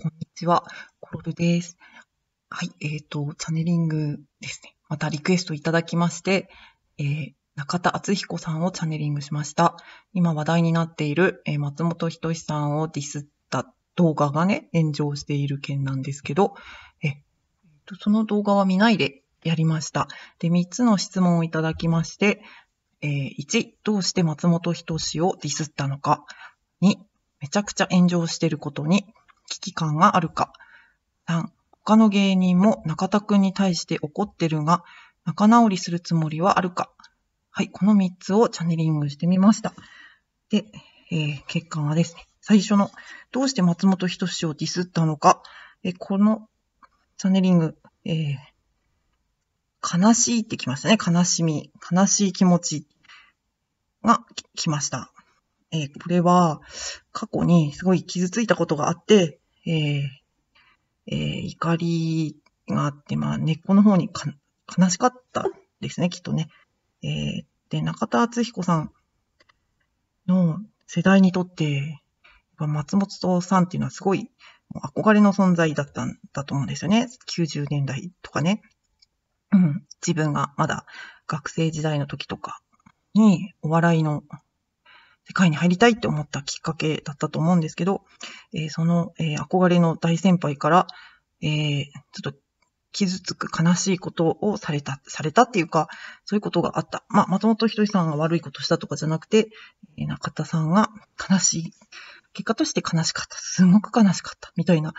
こんにちは、コロルです。はい、えっ、ー、と、チャネリングですね。またリクエストいただきまして、えー、中田敦彦さんをチャネリングしました。今話題になっている、えー、松本人志さんをディスった動画がね、炎上している件なんですけど、えー、その動画は見ないでやりました。で、3つの質問をいただきまして、えー、1、どうして松本人志をディスったのか。2、めちゃくちゃ炎上していることに。機感があるか。3、他の芸人も中田くんに対して怒ってるが、仲直りするつもりはあるか。はい、この3つをチャネリングしてみました。で、えー、結果はですね、最初の、どうして松本人志をディスったのか、えこのチャネリング、えー、悲しいってきましたね。悲しみ、悲しい気持ちが来ました。えー、これは過去にすごい傷ついたことがあって、ええ怒りがあって、まあ、根っこの方にか悲しかったですね、きっとね。えで、中田敦彦さんの世代にとって、松本さんっていうのはすごい憧れの存在だったんだと思うんですよね。90年代とかね。うん、自分がまだ学生時代の時とかにお笑いの世界に入りたいって思ったきっかけだったと思うんですけど、えー、その、えー、憧れの大先輩から、えー、ちょっと傷つく悲しいことをされた、されたっていうか、そういうことがあった。まあ、松本人志さんが悪いことしたとかじゃなくて、中田さんが悲しい、結果として悲しかった。すごく悲しかった。みたいな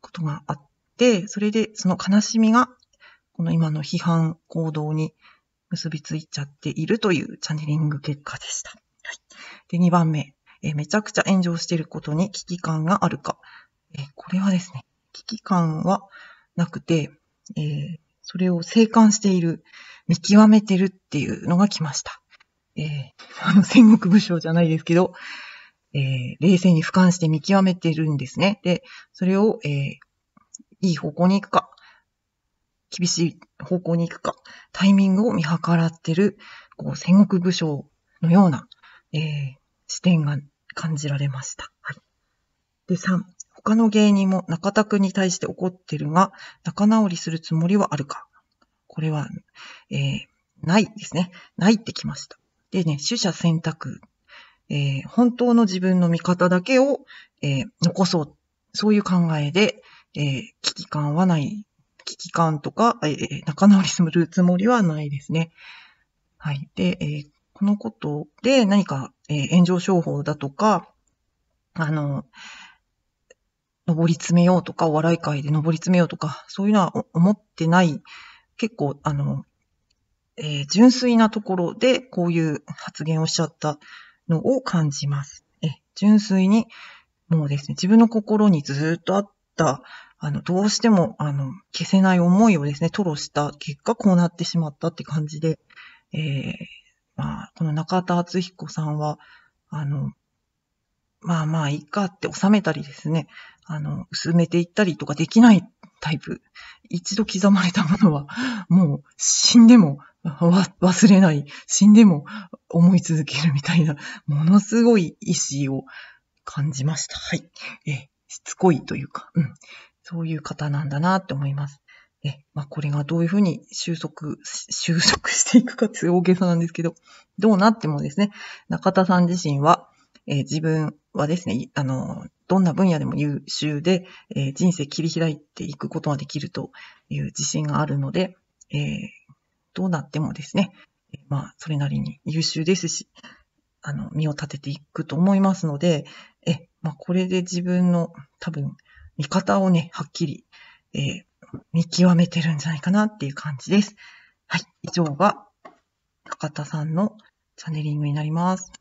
ことがあって、それでその悲しみが、この今の批判行動に結びついちゃっているというチャネリング結果でした。で、2番目、えめちゃくちゃ炎上していることに危機感があるか。えこれはですね、危機感はなくて、えー、それを静観している、見極めてるっていうのが来ました。えー、あの、戦国武将じゃないですけど、えー、冷静に俯瞰して見極めてるんですね。で、それを、えー、いい方向に行くか、厳しい方向に行くか、タイミングを見計らってる、こう、戦国武将のような、えー、視点が感じられました。はい。で、3、他の芸人も中田くんに対して怒ってるが、仲直りするつもりはあるかこれは、えー、ないですね。ないってきました。でね、取捨選択、えー、本当の自分の味方だけを、えー、残そう。そういう考えで、えー、危機感はない。危機感とか、えー、仲直りするつもりはないですね。はい。で、えー、このことで何かえー、炎上商法だとか、あの、上り詰めようとか、お笑い界で上り詰めようとか、そういうのは思ってない、結構、あの、えー、純粋なところでこういう発言をしちゃったのを感じます。え純粋に、もうですね、自分の心にずっとあった、あの、どうしても、あの、消せない思いをですね、吐露した結果、こうなってしまったって感じで、えー、まあ、この中田敦彦さんは、あの、まあまあ、いいかって収めたりですね、あの、薄めていったりとかできないタイプ。一度刻まれたものは、もう死んでも忘れない、死んでも思い続けるみたいな、ものすごい意志を感じました。はい。え、しつこいというか、うん。そういう方なんだなって思います。え、まあ、これがどういうふうに収束、収束していくかって大げさなんですけど、どうなってもですね、中田さん自身は、えー、自分はですね、あの、どんな分野でも優秀で、えー、人生切り開いていくことができるという自信があるので、えー、どうなってもですね、まあ、それなりに優秀ですし、あの、身を立てていくと思いますので、え、まあ、これで自分の多分、見方をね、はっきり、え見極めてるんじゃないかなっていう感じです。はい。以上が、高田さんのチャネリングになります。